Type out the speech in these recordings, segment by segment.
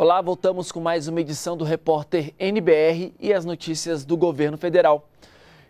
Olá, voltamos com mais uma edição do Repórter NBR e as notícias do governo federal.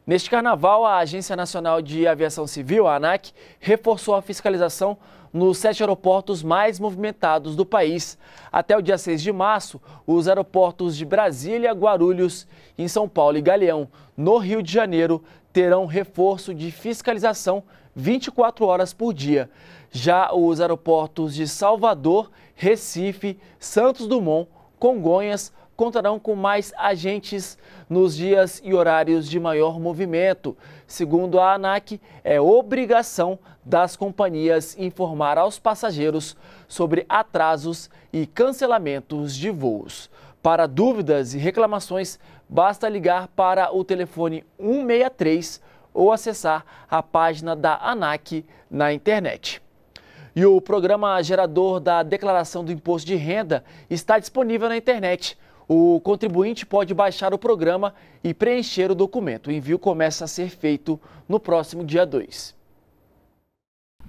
Neste carnaval, a Agência Nacional de Aviação Civil, a ANAC, reforçou a fiscalização nos sete aeroportos mais movimentados do país. Até o dia 6 de março, os aeroportos de Brasília, Guarulhos, em São Paulo e Galeão, no Rio de Janeiro, terão reforço de fiscalização 24 horas por dia. Já os aeroportos de Salvador, Recife, Santos Dumont, Congonhas contarão com mais agentes nos dias e horários de maior movimento. Segundo a ANAC, é obrigação das companhias informar aos passageiros sobre atrasos e cancelamentos de voos. Para dúvidas e reclamações, basta ligar para o telefone 163 ou acessar a página da ANAC na internet. E o programa gerador da declaração do imposto de renda está disponível na internet. O contribuinte pode baixar o programa e preencher o documento. O envio começa a ser feito no próximo dia 2.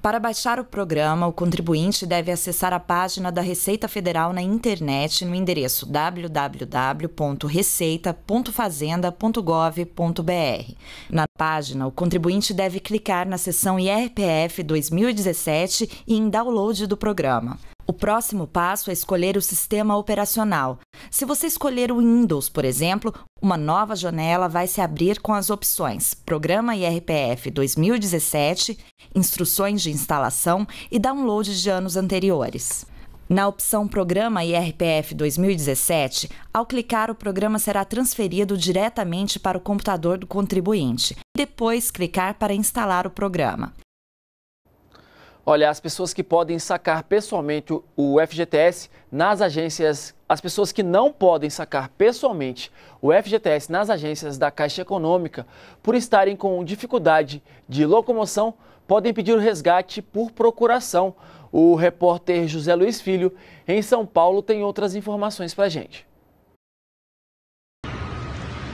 Para baixar o programa, o contribuinte deve acessar a página da Receita Federal na internet no endereço www.receita.fazenda.gov.br. Na página, o contribuinte deve clicar na seção IRPF 2017 e em download do programa. O próximo passo é escolher o sistema operacional. Se você escolher o Windows, por exemplo, uma nova janela vai se abrir com as opções Programa IRPF 2017, Instruções de instalação e downloads de anos anteriores. Na opção Programa IRPF 2017, ao clicar, o programa será transferido diretamente para o computador do contribuinte. Depois, clicar para instalar o programa. Olha, as pessoas que podem sacar pessoalmente o FGTS nas agências, as pessoas que não podem sacar pessoalmente o FGTS nas agências da Caixa Econômica por estarem com dificuldade de locomoção, podem pedir o resgate por procuração. O repórter José Luiz Filho, em São Paulo, tem outras informações para gente.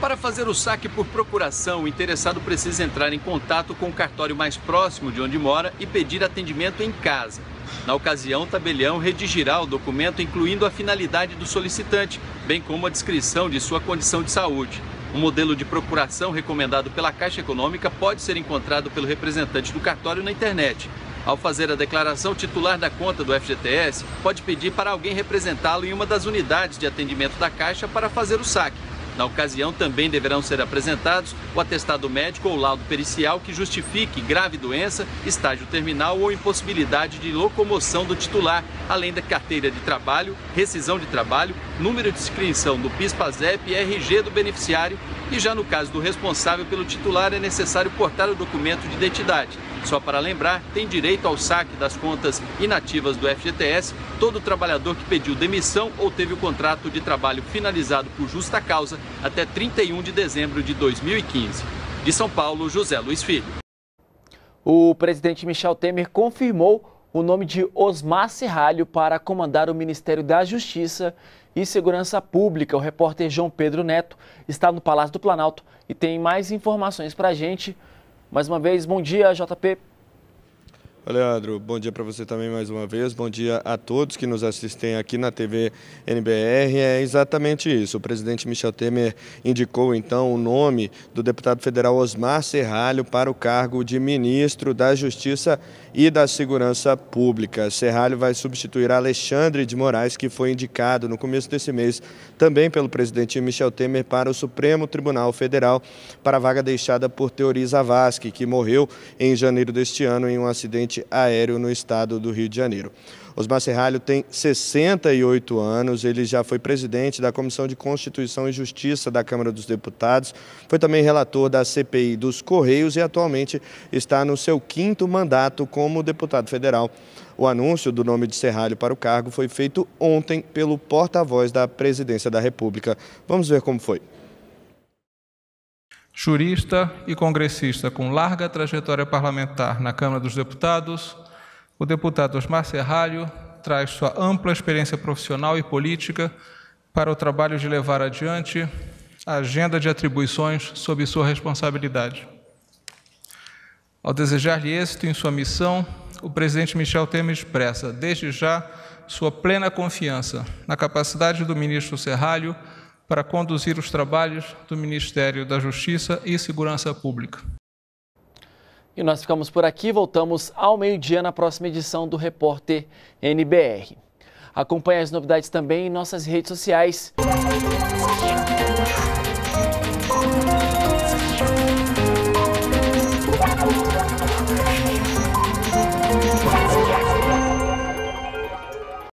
Para fazer o saque por procuração, o interessado precisa entrar em contato com o cartório mais próximo de onde mora e pedir atendimento em casa. Na ocasião, o tabelião redigirá o documento incluindo a finalidade do solicitante, bem como a descrição de sua condição de saúde. O um modelo de procuração recomendado pela Caixa Econômica pode ser encontrado pelo representante do cartório na internet. Ao fazer a declaração, o titular da conta do FGTS pode pedir para alguém representá-lo em uma das unidades de atendimento da Caixa para fazer o saque. Na ocasião, também deverão ser apresentados o atestado médico ou laudo pericial que justifique grave doença, estágio terminal ou impossibilidade de locomoção do titular, além da carteira de trabalho, rescisão de trabalho, número de inscrição do PIS-PASEP e RG do beneficiário e já no caso do responsável pelo titular, é necessário portar o documento de identidade. Só para lembrar, tem direito ao saque das contas inativas do FGTS todo trabalhador que pediu demissão ou teve o contrato de trabalho finalizado por justa causa até 31 de dezembro de 2015. De São Paulo, José Luiz Filho. O presidente Michel Temer confirmou o nome de Osmar Serralho para comandar o Ministério da Justiça e Segurança Pública. O repórter João Pedro Neto está no Palácio do Planalto e tem mais informações para a gente. Mais uma vez, bom dia, JP. Leandro, bom dia para você também mais uma vez, bom dia a todos que nos assistem aqui na TV NBR. É exatamente isso. O presidente Michel Temer indicou então o nome do deputado federal Osmar Serralho para o cargo de ministro da Justiça e da Segurança Pública. Serralho vai substituir Alexandre de Moraes, que foi indicado no começo desse mês também pelo presidente Michel Temer para o Supremo Tribunal Federal para a vaga deixada por Teori Zavascki, que morreu em janeiro deste ano em um acidente acidente aéreo no estado do Rio de Janeiro. Osmar Serralho tem 68 anos, ele já foi presidente da Comissão de Constituição e Justiça da Câmara dos Deputados, foi também relator da CPI dos Correios e atualmente está no seu quinto mandato como deputado federal. O anúncio do nome de Serralho para o cargo foi feito ontem pelo porta-voz da Presidência da República. Vamos ver como foi jurista e congressista com larga trajetória parlamentar na Câmara dos Deputados, o deputado Osmar Serralho traz sua ampla experiência profissional e política para o trabalho de levar adiante a agenda de atribuições sob sua responsabilidade. Ao desejar-lhe êxito em sua missão, o presidente Michel Temer expressa, desde já, sua plena confiança na capacidade do ministro Serralho para conduzir os trabalhos do Ministério da Justiça e Segurança Pública. E nós ficamos por aqui, voltamos ao meio-dia na próxima edição do Repórter NBR. Acompanhe as novidades também em nossas redes sociais.